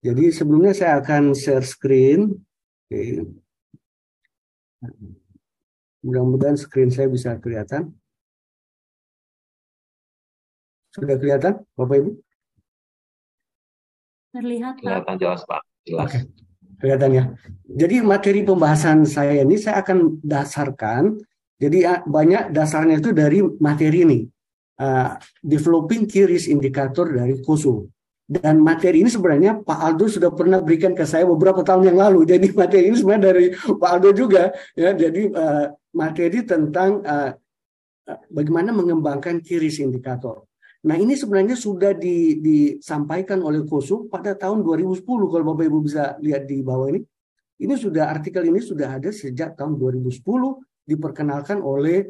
Jadi sebelumnya saya akan share screen. Oke. Mudah-mudahan screen saya bisa kelihatan. Sudah kelihatan, Bapak Ibu? Terlihat, Kelihatan jelas, Pak. Jelas. Okay. Kelihatan ya. Jadi materi pembahasan saya ini saya akan dasarkan. Jadi ah, banyak dasarnya itu dari materi ini. Uh, developing key risk indicator dari KUSU dan materi ini sebenarnya Pak Aldo sudah pernah berikan ke saya beberapa tahun yang lalu. Jadi materi ini sebenarnya dari Pak Aldo juga ya. Jadi uh, materi tentang uh, bagaimana mengembangkan ciri indikator. Nah, ini sebenarnya sudah di, disampaikan oleh Kosu pada tahun 2010 kalau Bapak Ibu bisa lihat di bawah ini. Ini sudah artikel ini sudah ada sejak tahun 2010 diperkenalkan oleh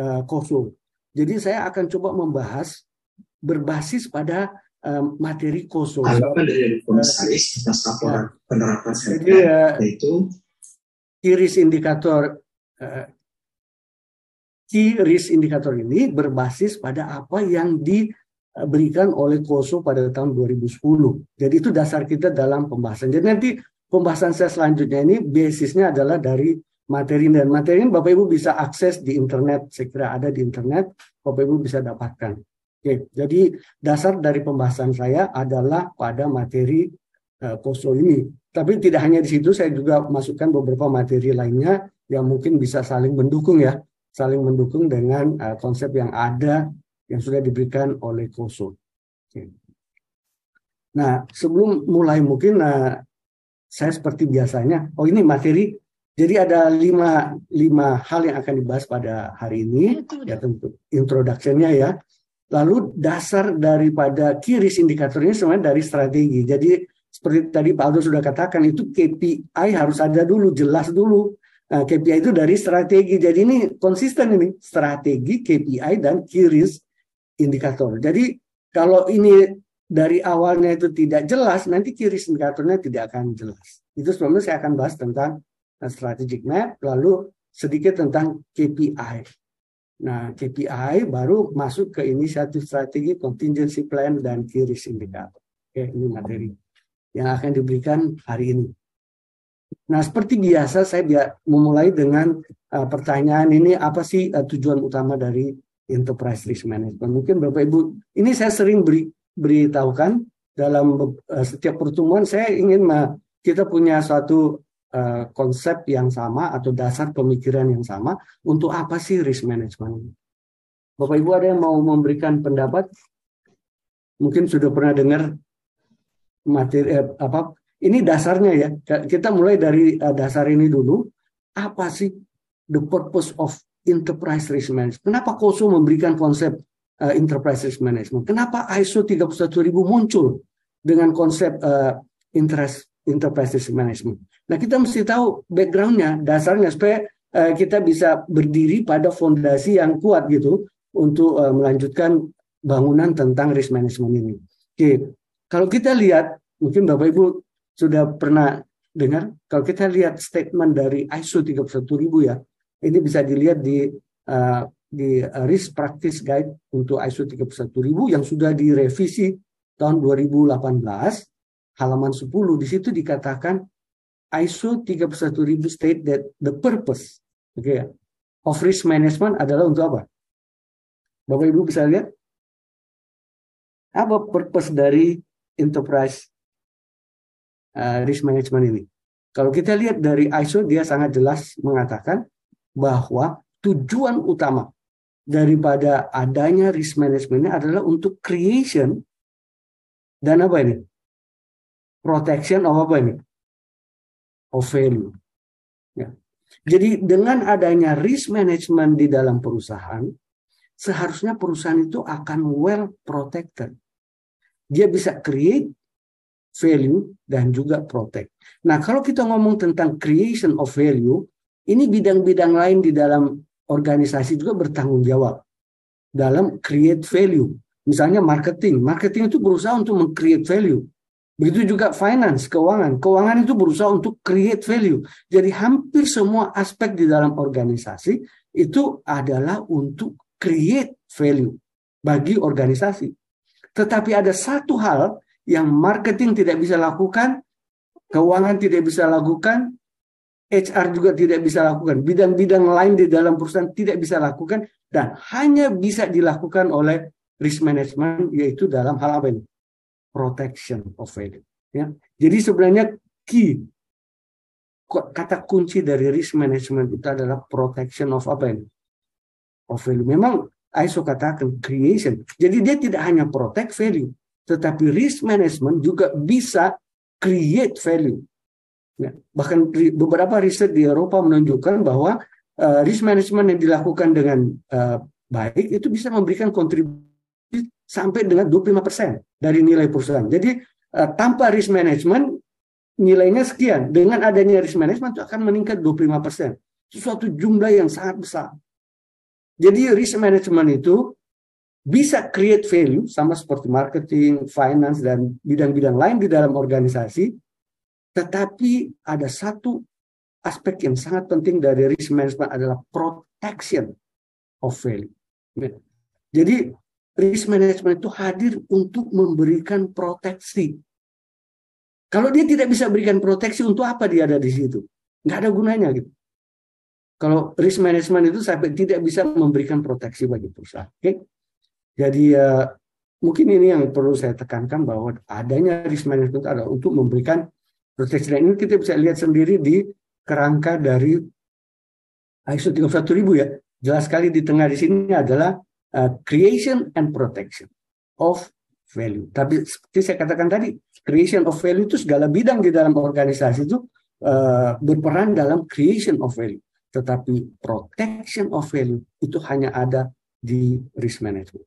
uh, Kosu. Jadi saya akan coba membahas berbasis pada materi khusus. Harapan dari komisaris atas laporan ya. penerapan Jadi, ya, yaitu indikator uh, indikator ini berbasis pada apa yang diberikan oleh KOSO pada tahun 2010. Jadi itu dasar kita dalam pembahasan. Jadi nanti pembahasan saya selanjutnya ini basisnya adalah dari materi dan materi ini Bapak Ibu bisa akses di internet, saya kira ada di internet, Bapak Ibu bisa dapatkan. Oke, jadi dasar dari pembahasan saya adalah pada materi uh, eh, poso ini. Tapi tidak hanya di situ, saya juga masukkan beberapa materi lainnya yang mungkin bisa saling mendukung ya, saling mendukung dengan uh, konsep yang ada yang sudah diberikan oleh Koso. Nah, sebelum mulai mungkin uh, saya seperti biasanya, oh ini materi, jadi ada lima, lima hal yang akan dibahas pada hari ini, iya, ya tentu introduction ya Lalu dasar daripada kiris indikatornya indikator ini sebenarnya dari strategi. Jadi seperti tadi Pak Aldo sudah katakan itu KPI harus ada dulu, jelas dulu. Nah, KPI itu dari strategi. Jadi ini konsisten ini strategi, KPI dan kiris indikator. Jadi kalau ini dari awalnya itu tidak jelas, nanti kiris indikatornya tidak akan jelas. Itu sebelumnya saya akan bahas tentang eh, strategic map, lalu sedikit tentang KPI. Nah, KPI baru masuk ke inisiatif strategi contingency plan dan key risk indicator. Oke, ini materi yang akan diberikan hari ini. Nah, seperti biasa saya memulai dengan uh, pertanyaan ini apa sih uh, tujuan utama dari enterprise risk management? Mungkin Bapak Ibu, ini saya sering beri, beritahukan dalam uh, setiap pertemuan saya ingin kita punya suatu Eh, konsep yang sama atau dasar pemikiran yang sama untuk apa sih risk management Bapak Ibu ada yang mau memberikan pendapat mungkin sudah pernah dengar materi eh, apa ini dasarnya ya kita mulai dari eh, dasar ini dulu apa sih the purpose of enterprise risk management kenapa Koso memberikan konsep uh, enterprise risk management kenapa ISO 31000 muncul dengan konsep uh, interest enterprise risk management Nah kita mesti tahu backgroundnya, dasarnya supaya uh, kita bisa berdiri pada fondasi yang kuat gitu untuk uh, melanjutkan bangunan tentang risk management ini. Oke, kalau kita lihat mungkin Bapak Ibu sudah pernah dengar kalau kita lihat statement dari ISO 31000 ya ini bisa dilihat di uh, di risk practice guide untuk ISO 31000 yang sudah direvisi tahun 2018 halaman 10 di situ dikatakan ISO 31000 state that the purpose okay, of risk management adalah untuk apa? Bapak Ibu bisa lihat apa purpose dari enterprise uh, risk management ini? Kalau kita lihat dari ISO dia sangat jelas mengatakan bahwa tujuan utama daripada adanya risk management ini adalah untuk creation dan apa ini? Protection of apa ini? of value. Ya. Jadi dengan adanya risk management di dalam perusahaan, seharusnya perusahaan itu akan well protected. Dia bisa create value dan juga protect. Nah, kalau kita ngomong tentang creation of value, ini bidang-bidang lain di dalam organisasi juga bertanggung jawab dalam create value. Misalnya marketing, marketing itu berusaha untuk meng-create value Begitu juga finance, keuangan. Keuangan itu berusaha untuk create value. Jadi hampir semua aspek di dalam organisasi itu adalah untuk create value bagi organisasi. Tetapi ada satu hal yang marketing tidak bisa lakukan, keuangan tidak bisa lakukan, HR juga tidak bisa lakukan, bidang-bidang lain di dalam perusahaan tidak bisa lakukan, dan hanya bisa dilakukan oleh risk management, yaitu dalam hal apa ini? protection of value. Ya. Jadi sebenarnya key kata kunci dari risk management itu adalah protection of apa ini? Of value. Memang ISO katakan creation. Jadi dia tidak hanya protect value, tetapi risk management juga bisa create value. Ya. Bahkan beberapa riset di Eropa menunjukkan bahwa uh, risk management yang dilakukan dengan uh, baik itu bisa memberikan kontribusi sampai dengan 25% dari nilai perusahaan. Jadi eh, tanpa risk management nilainya sekian. Dengan adanya risk management itu akan meningkat 25%. Sesuatu jumlah yang sangat besar. Jadi risk management itu bisa create value sama seperti marketing, finance dan bidang-bidang lain di dalam organisasi. Tetapi ada satu aspek yang sangat penting dari risk management adalah protection of value. Jadi risk management itu hadir untuk memberikan proteksi. Kalau dia tidak bisa berikan proteksi, untuk apa dia ada di situ? Nggak ada gunanya gitu. Kalau risk management itu sampai tidak bisa memberikan proteksi bagi perusahaan. Okay? Jadi uh, mungkin ini yang perlu saya tekankan bahwa adanya risk management itu adalah untuk memberikan proteksi. Dan ini kita bisa lihat sendiri di kerangka dari ISO 31000 ya. Jelas sekali di tengah di sini adalah uh, creation and protection of value. Tapi seperti saya katakan tadi, creation of value itu segala bidang di dalam organisasi itu uh, berperan dalam creation of value. Tetapi protection of value itu hanya ada di risk management.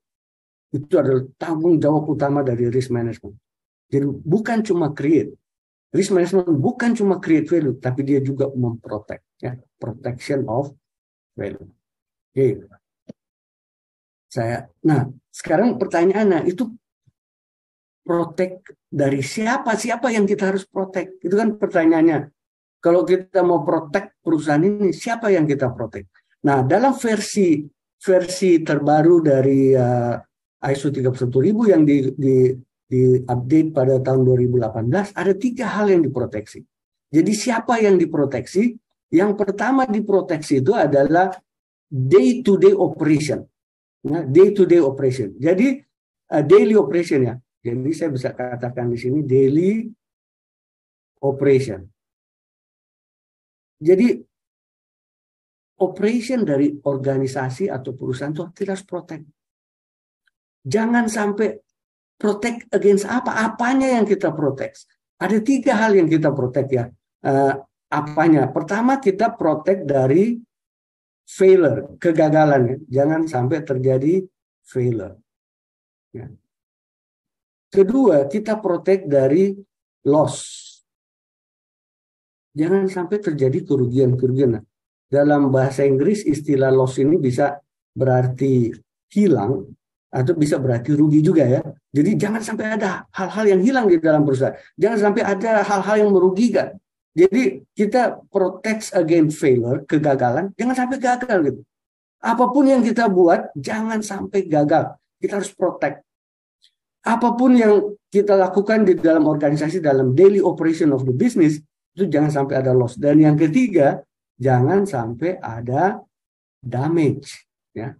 Itu adalah tanggung jawab utama dari risk management. Jadi bukan cuma create, risk management bukan cuma create value, tapi dia juga memprotect, ya, protection of value. okay saya. Nah, sekarang pertanyaannya itu protek dari siapa? Siapa yang kita harus protek? Itu kan pertanyaannya. Kalau kita mau protek perusahaan ini, siapa yang kita protek? Nah, dalam versi versi terbaru dari uh, ISO 31000 yang di, di di update pada tahun 2018 ada tiga hal yang diproteksi. Jadi siapa yang diproteksi? Yang pertama diproteksi itu adalah day to day operation ya, day to day operation. Jadi uh, daily operation ya. Jadi saya bisa katakan di sini daily operation. Jadi operation dari organisasi atau perusahaan itu kita harus protect. Jangan sampai protect against apa? Apanya yang kita protect? Ada tiga hal yang kita protect ya. Uh, apanya? Pertama kita protect dari failure, kegagalan. Jangan sampai terjadi failure. Ya. Kedua, kita protect dari loss. Jangan sampai terjadi kerugian-kerugian. Nah, dalam bahasa Inggris istilah loss ini bisa berarti hilang atau bisa berarti rugi juga ya. Jadi jangan sampai ada hal-hal yang hilang di dalam perusahaan. Jangan sampai ada hal-hal yang merugikan. Jadi kita protect against failure, kegagalan, jangan sampai gagal gitu. Apapun yang kita buat, jangan sampai gagal. Kita harus protect. Apapun yang kita lakukan di dalam organisasi, dalam daily operation of the business, itu jangan sampai ada loss. Dan yang ketiga, jangan sampai ada damage. Ya.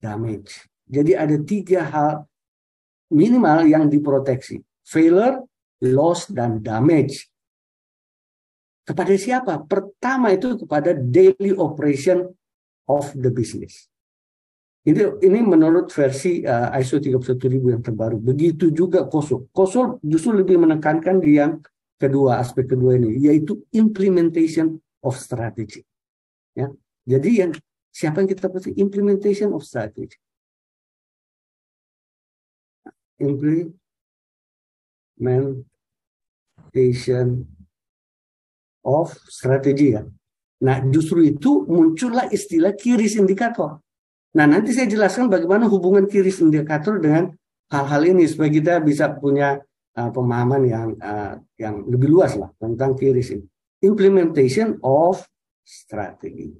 Damage. Jadi ada tiga hal minimal yang diproteksi. Failure, loss, dan damage kepada siapa? Pertama itu kepada daily operation of the business. Ini, ini menurut versi uh, ISO 31000 yang terbaru. Begitu juga koso koso justru lebih menekankan di yang kedua, aspek kedua ini, yaitu implementation of strategy. Ya. Jadi yang siapa yang kita pasti implementation of strategy. Implementation of Strategy ya. Kan. Nah justru itu muncullah istilah kiris indikator. Nah nanti saya jelaskan bagaimana hubungan kiris indikator dengan hal-hal ini supaya kita bisa punya uh, pemahaman yang uh, yang lebih luas lah tentang kiris ini. Implementation of Strategy.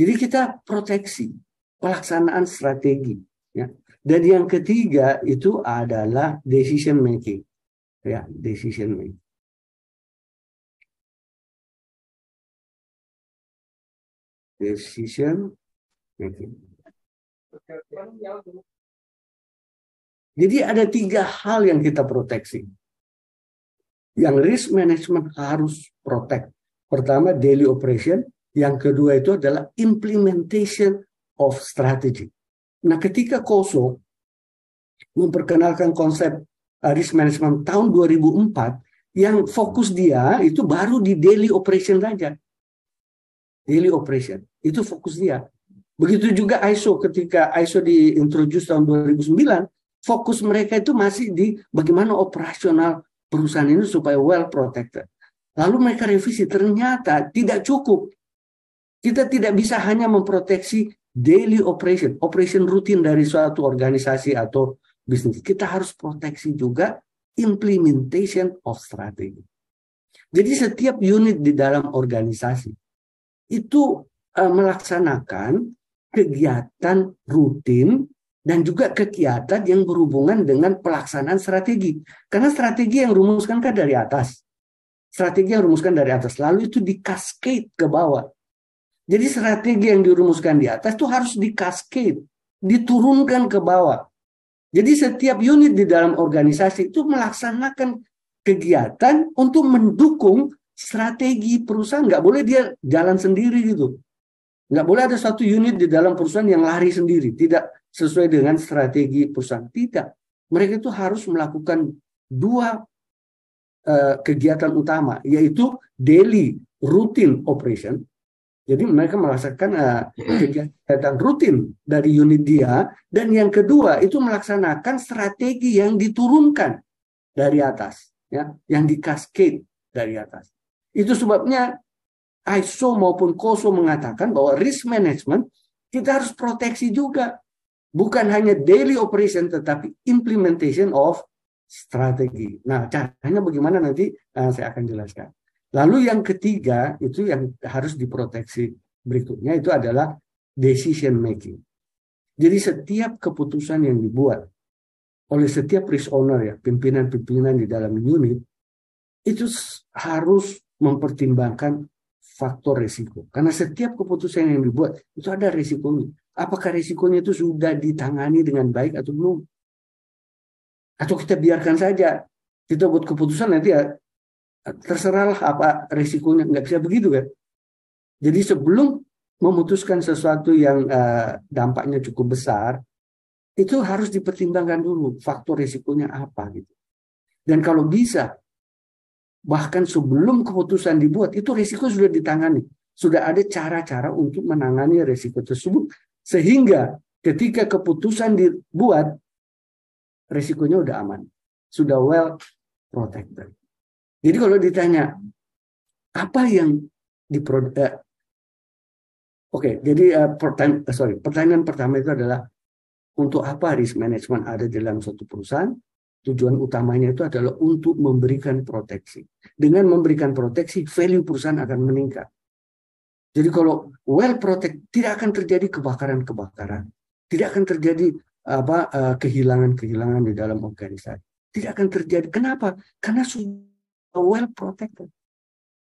Jadi kita proteksi pelaksanaan strategi. Ya. Dan yang ketiga itu adalah decision making. Ya, hmm. decision making. Decision making. Jadi ada tiga hal yang kita proteksi. Yang risk management harus protect. Pertama daily operation, yang kedua itu adalah implementation of strategy. Nah, ketika Koso memperkenalkan konsep risk management tahun 2004 yang fokus dia itu baru di daily operation saja. Daily operation itu fokus dia. Begitu juga ISO ketika ISO diintroduce tahun 2009, fokus mereka itu masih di bagaimana operasional perusahaan ini supaya well protected. Lalu mereka revisi ternyata tidak cukup. Kita tidak bisa hanya memproteksi daily operation, operation rutin dari suatu organisasi atau bisnis. Gitu. Kita harus proteksi juga implementation of strategy. Jadi setiap unit di dalam organisasi itu uh, melaksanakan kegiatan rutin dan juga kegiatan yang berhubungan dengan pelaksanaan strategi. Karena strategi yang rumuskan kan dari atas. Strategi yang rumuskan dari atas lalu itu di-cascade ke bawah. Jadi strategi yang dirumuskan di atas itu harus di-cascade, diturunkan ke bawah. Jadi setiap unit di dalam organisasi itu melaksanakan kegiatan untuk mendukung strategi perusahaan. Nggak boleh dia jalan sendiri gitu. Nggak boleh ada satu unit di dalam perusahaan yang lari sendiri. Tidak sesuai dengan strategi perusahaan. Tidak. Mereka itu harus melakukan dua uh, kegiatan utama. Yaitu daily routine operation jadi mereka merasakan uh, kegiatan rutin dari unit dia. Dan yang kedua itu melaksanakan strategi yang diturunkan dari atas, ya, yang dikaskade dari atas. Itu sebabnya ISO maupun COSO mengatakan bahwa risk management kita harus proteksi juga. Bukan hanya daily operation tetapi implementation of strategi. Nah, caranya bagaimana nanti uh, saya akan jelaskan. Lalu yang ketiga itu yang harus diproteksi berikutnya itu adalah decision making. Jadi setiap keputusan yang dibuat oleh setiap risk owner ya, pimpinan-pimpinan di dalam unit itu harus mempertimbangkan faktor risiko. Karena setiap keputusan yang dibuat itu ada risikonya. Apakah risikonya itu sudah ditangani dengan baik atau belum? Atau kita biarkan saja kita buat keputusan nanti ya terserahlah apa risikonya nggak bisa begitu kan jadi sebelum memutuskan sesuatu yang eh, dampaknya cukup besar itu harus dipertimbangkan dulu faktor risikonya apa gitu dan kalau bisa bahkan sebelum keputusan dibuat itu risiko sudah ditangani sudah ada cara-cara untuk menangani risiko tersebut sehingga ketika keputusan dibuat risikonya sudah aman sudah well protected jadi kalau ditanya apa yang diproduksi eh, Oke, okay, jadi uh, eh, pertanyaan, eh, sorry, pertanyaan pertama itu adalah untuk apa risk management ada dalam suatu perusahaan? Tujuan utamanya itu adalah untuk memberikan proteksi. Dengan memberikan proteksi, value perusahaan akan meningkat. Jadi kalau well protect, tidak akan terjadi kebakaran-kebakaran, tidak akan terjadi apa eh, kehilangan-kehilangan di dalam organisasi, tidak akan terjadi. Kenapa? Karena sudah well protected.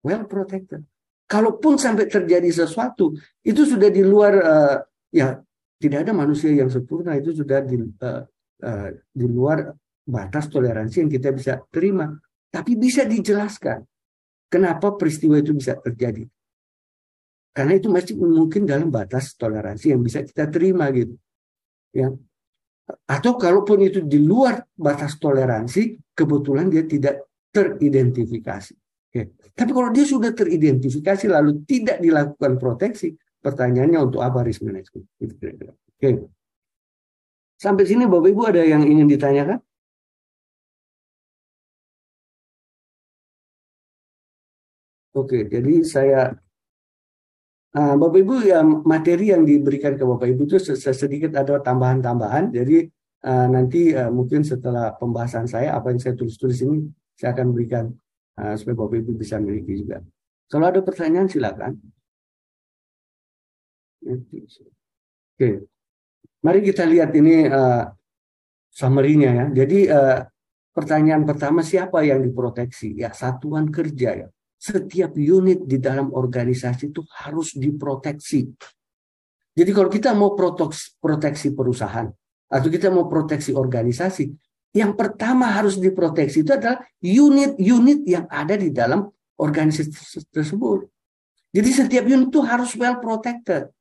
Well protected. Kalaupun sampai terjadi sesuatu, itu sudah di luar uh, ya tidak ada manusia yang sempurna itu sudah di uh, uh, di luar batas toleransi yang kita bisa terima. Tapi bisa dijelaskan kenapa peristiwa itu bisa terjadi. Karena itu masih mungkin dalam batas toleransi yang bisa kita terima gitu. Ya. Atau kalaupun itu di luar batas toleransi, kebetulan dia tidak teridentifikasi. Oke. Tapi kalau dia sudah teridentifikasi lalu tidak dilakukan proteksi, pertanyaannya untuk apa risk management? Oke. Sampai sini Bapak Ibu ada yang ingin ditanyakan? Oke, jadi saya Nah, Bapak Ibu ya materi yang diberikan ke Bapak Ibu itu sedikit ada tambahan-tambahan. Jadi uh, nanti uh, mungkin setelah pembahasan saya apa yang saya tulis-tulis ini saya akan berikan uh, supaya Bapak Ibu bisa miliki juga. Kalau ada pertanyaan silakan. Oke, mari kita lihat ini uh, summary-nya ya. Jadi uh, pertanyaan pertama siapa yang diproteksi? Ya satuan kerja ya. Setiap unit di dalam organisasi itu harus diproteksi. Jadi kalau kita mau proteksi perusahaan atau kita mau proteksi organisasi, yang pertama harus diproteksi itu adalah unit-unit yang ada di dalam organisasi tersebut. Jadi setiap unit itu harus well protected.